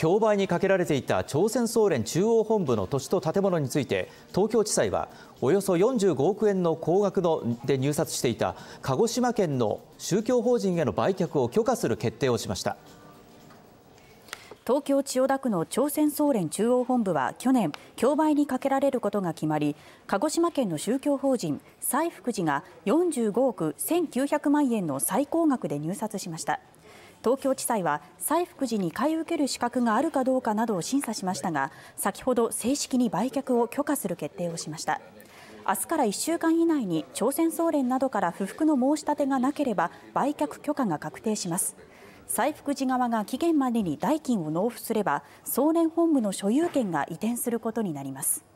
競売にかけられていた朝鮮総連中央本部の土地と建物について東京地裁はおよそ45億円の高額ので入札していた鹿児島県の宗教法人への売却を許可する決定をしました東京・千代田区の朝鮮総連中央本部は去年競売にかけられることが決まり鹿児島県の宗教法人西福寺が45億1900万円の最高額で入札しました。東京地裁は再福寺に買い受ける資格があるかどうかなどを審査しましたが先ほど正式に売却を許可する決定をしました明日から1週間以内に朝鮮総連などから不服の申し立てがなければ売却許可が確定します再福寺側が期限までに代金を納付すれば総連本部の所有権が移転することになります